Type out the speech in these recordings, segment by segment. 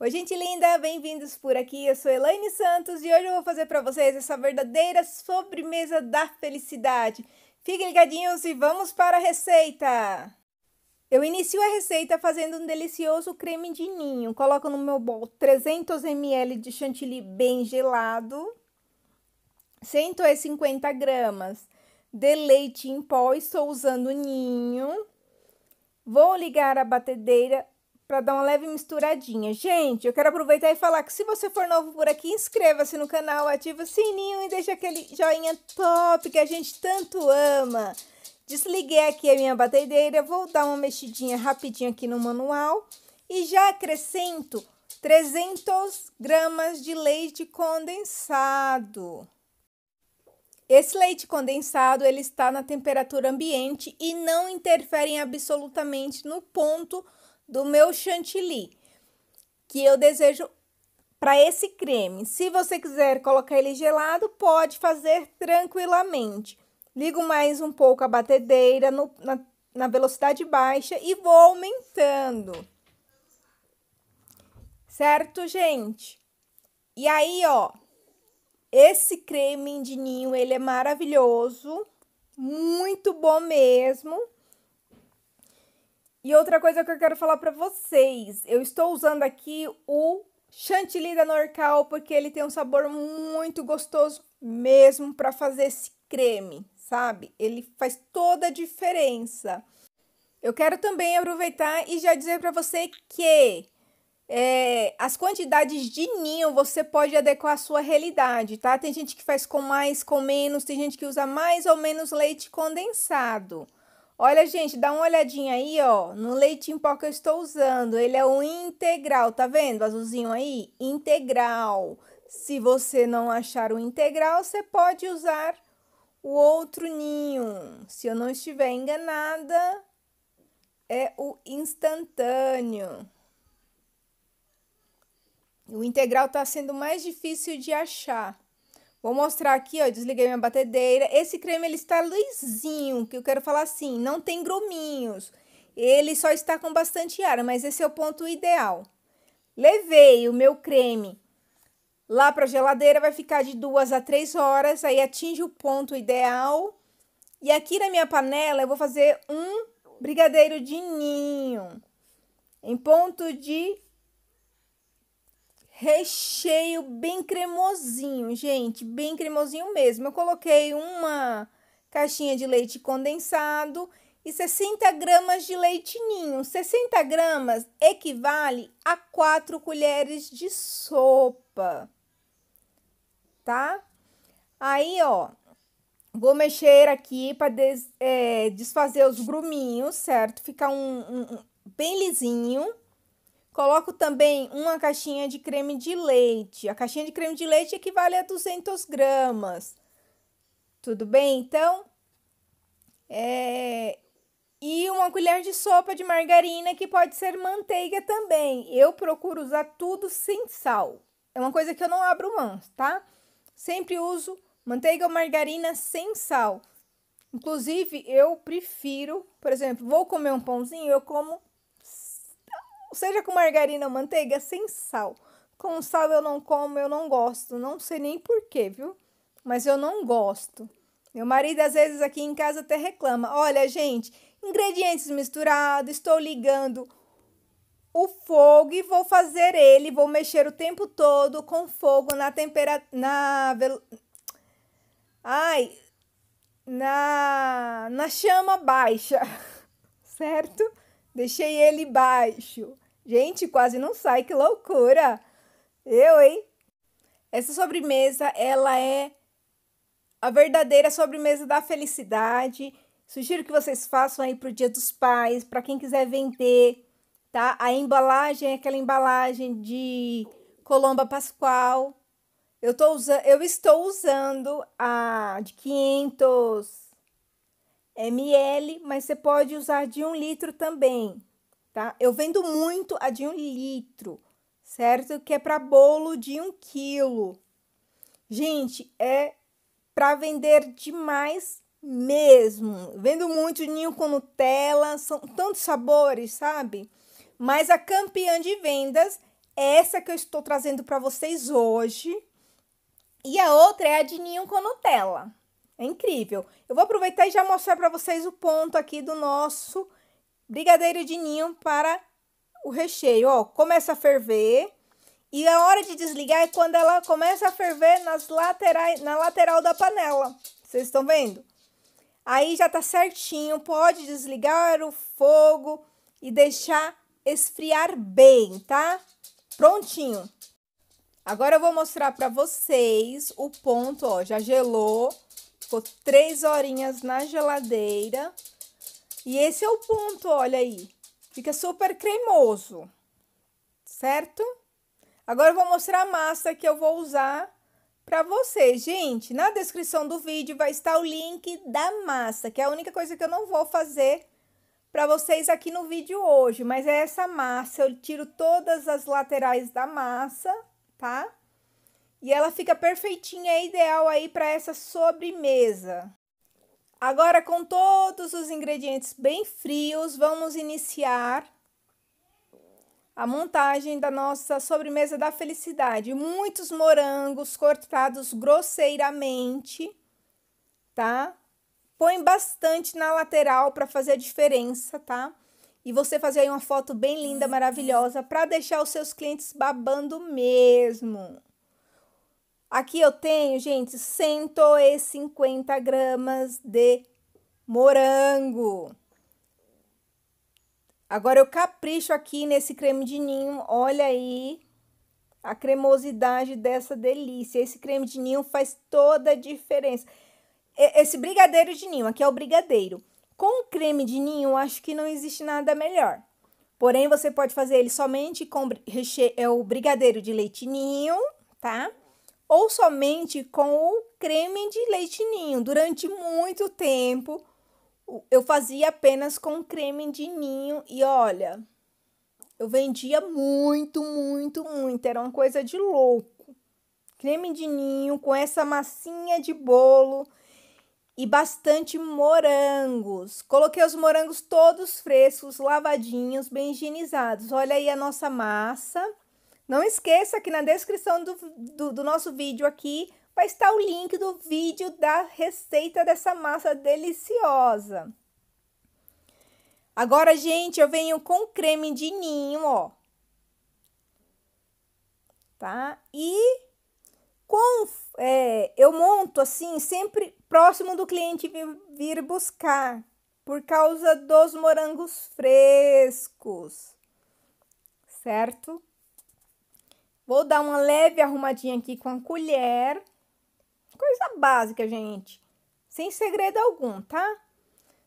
Oi, gente linda, bem-vindos por aqui. Eu sou Elaine Santos e hoje eu vou fazer para vocês essa verdadeira sobremesa da felicidade. Fiquem ligadinhos e vamos para a receita. Eu inicio a receita fazendo um delicioso creme de ninho. Coloco no meu bol 300 ml de chantilly bem gelado, 150 gramas de leite em pó, estou usando ninho. Vou ligar a batedeira para dar uma leve misturadinha. Gente, eu quero aproveitar e falar que se você for novo por aqui, inscreva-se no canal, ativa o sininho e deixa aquele joinha top que a gente tanto ama. Desliguei aqui a minha batedeira, vou dar uma mexidinha rapidinho aqui no manual e já acrescento 300 gramas de leite condensado. Esse leite condensado ele está na temperatura ambiente e não interfere absolutamente no ponto do meu chantilly, que eu desejo para esse creme. Se você quiser colocar ele gelado, pode fazer tranquilamente. Ligo mais um pouco a batedeira no, na, na velocidade baixa e vou aumentando. Certo, gente? E aí, ó, esse creme de ninho, ele é maravilhoso, muito bom mesmo. E outra coisa que eu quero falar para vocês, eu estou usando aqui o chantilly da Norcal porque ele tem um sabor muito gostoso mesmo para fazer esse creme, sabe? Ele faz toda a diferença. Eu quero também aproveitar e já dizer para você que é, as quantidades de ninho você pode adequar à sua realidade, tá? Tem gente que faz com mais, com menos, tem gente que usa mais ou menos leite condensado. Olha, gente, dá uma olhadinha aí, ó, no leite em pó que eu estou usando. Ele é o integral, tá vendo? Azulzinho aí, integral. Se você não achar o integral, você pode usar o outro ninho. Se eu não estiver enganada, é o instantâneo. O integral está sendo mais difícil de achar. Vou mostrar aqui, ó, desliguei minha batedeira. Esse creme, ele está lisinho, que eu quero falar assim, não tem gruminhos. Ele só está com bastante ar, mas esse é o ponto ideal. Levei o meu creme lá para a geladeira, vai ficar de duas a três horas, aí atinge o ponto ideal. E aqui na minha panela eu vou fazer um brigadeiro de ninho em ponto de recheio bem cremosinho, gente, bem cremosinho mesmo. Eu coloquei uma caixinha de leite condensado e 60 gramas de leite ninho. 60 gramas equivale a 4 colheres de sopa, tá? Aí, ó, vou mexer aqui para des, é, desfazer os gruminhos, certo? Ficar um, um, um bem lisinho. Coloco também uma caixinha de creme de leite. A caixinha de creme de leite equivale a 200 gramas. Tudo bem, então? É... E uma colher de sopa de margarina, que pode ser manteiga também. Eu procuro usar tudo sem sal. É uma coisa que eu não abro mão, tá? Sempre uso manteiga ou margarina sem sal. Inclusive, eu prefiro, por exemplo, vou comer um pãozinho, eu como seja com margarina ou manteiga, sem sal. Com sal eu não como, eu não gosto. Não sei nem porquê, viu? Mas eu não gosto. Meu marido, às vezes, aqui em casa até reclama: olha, gente, ingredientes misturados, estou ligando o fogo e vou fazer ele, vou mexer o tempo todo com fogo na temperatura. Na. Velo... Ai. Na, na chama baixa, certo? Deixei ele baixo. Gente, quase não sai, que loucura! Eu, hein? Essa sobremesa, ela é a verdadeira sobremesa da felicidade. Sugiro que vocês façam aí pro Dia dos Pais, para quem quiser vender, tá? A embalagem é aquela embalagem de colomba pascual. Eu, tô usando, eu estou usando a de 500 ml, mas você pode usar de um litro também tá? Eu vendo muito a de um litro, certo? Que é para bolo de um quilo. Gente, é para vender demais mesmo. Vendo muito ninho com Nutella, são tantos sabores, sabe? Mas a campeã de vendas é essa que eu estou trazendo para vocês hoje. E a outra é a de ninho com Nutella. É incrível. Eu vou aproveitar e já mostrar para vocês o ponto aqui do nosso brigadeiro de ninho para o recheio. Ó, começa a ferver. E a hora de desligar é quando ela começa a ferver nas laterais, na lateral da panela. Vocês estão vendo? Aí já tá certinho, pode desligar o fogo e deixar esfriar bem, tá? Prontinho. Agora eu vou mostrar para vocês o ponto, ó, já gelou. Ficou três horinhas na geladeira. E esse é o ponto, olha aí. Fica super cremoso, certo? Agora eu vou mostrar a massa que eu vou usar para vocês. Gente, na descrição do vídeo vai estar o link da massa, que é a única coisa que eu não vou fazer para vocês aqui no vídeo hoje. Mas é essa massa, eu tiro todas as laterais da massa, tá? E ela fica perfeitinha, é ideal aí para essa sobremesa. Agora, com todos os ingredientes bem frios, vamos iniciar a montagem da nossa sobremesa da felicidade. Muitos morangos cortados grosseiramente, tá? Põe bastante na lateral para fazer a diferença, tá? E você fazer aí uma foto bem linda, maravilhosa, para deixar os seus clientes babando mesmo. Aqui eu tenho, gente, 150 gramas de morango. Agora eu capricho aqui nesse creme de ninho. Olha aí a cremosidade dessa delícia. Esse creme de ninho faz toda a diferença. Esse brigadeiro de ninho, aqui é o brigadeiro. Com creme de ninho, acho que não existe nada melhor. Porém, você pode fazer ele somente com recheio, é o brigadeiro de leite ninho, tá? ou somente com o creme de leite ninho. Durante muito tempo, eu fazia apenas com creme de ninho e olha, eu vendia muito, muito, muito. Era uma coisa de louco. Creme de ninho com essa massinha de bolo e bastante morangos. Coloquei os morangos todos frescos, lavadinhos, bem higienizados. Olha aí a nossa massa. Não esqueça que na descrição do, do, do, nosso vídeo aqui vai estar o link do vídeo da receita dessa massa deliciosa. Agora, gente, eu venho com creme de ninho, ó. Tá? E com, é, eu monto assim, sempre próximo do cliente vir, vir buscar, por causa dos morangos frescos, certo? Vou dar uma leve arrumadinha aqui com a colher. Coisa básica, gente. Sem segredo algum, tá?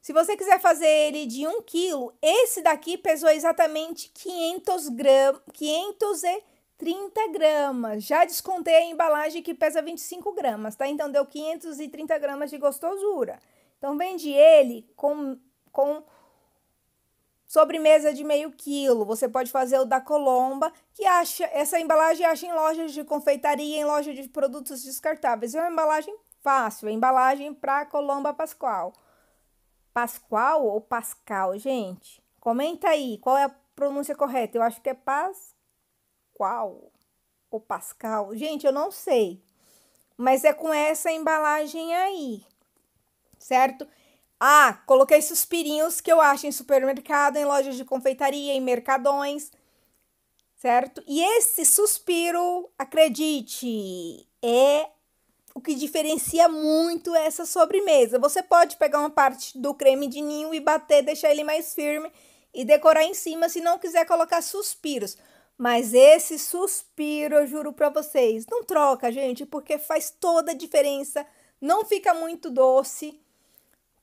Se você quiser fazer ele de 1 quilo, esse daqui pesou exatamente 500 gram, 530 gramas. Já descontei a embalagem que pesa 25 gramas, tá? Então, deu 530 gramas de gostosura. Então, vende ele com, com Sobremesa de meio quilo, você pode fazer o da Colomba, que acha essa embalagem acha em lojas de confeitaria, em loja de produtos descartáveis. É uma embalagem fácil, é embalagem para Colomba Pascoal. Pascoal ou Pascal, gente? Comenta aí, qual é a pronúncia correta? Eu acho que é Pascoal ou Pascal. Gente, eu não sei. Mas é com essa embalagem aí. Certo? Ah, coloquei suspirinhos que eu acho em supermercado, em lojas de confeitaria, em mercadões, certo? E esse suspiro, acredite, é o que diferencia muito essa sobremesa. Você pode pegar uma parte do creme de ninho e bater, deixar ele mais firme e decorar em cima se não quiser colocar suspiros. Mas esse suspiro, eu juro para vocês, não troca, gente, porque faz toda a diferença. Não fica muito doce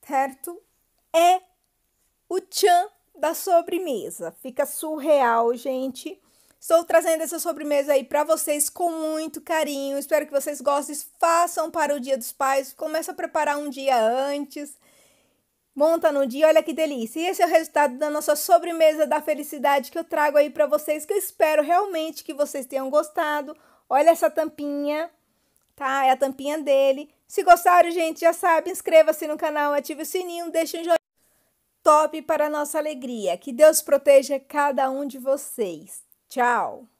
certo? É o tchan da sobremesa. Fica surreal, gente. Estou trazendo essa sobremesa aí para vocês com muito carinho. Espero que vocês gostem. Façam para o Dia dos Pais. Começa a preparar um dia antes. Monta no dia, olha que delícia. E esse é o resultado da nossa sobremesa da felicidade que eu trago aí para vocês, que eu espero realmente que vocês tenham gostado. Olha essa tampinha, tá? É a tampinha dele. Se gostaram, gente, já sabe, inscreva-se no canal, ative o sininho, deixe um joinha top para nossa alegria. Que Deus proteja cada um de vocês. Tchau!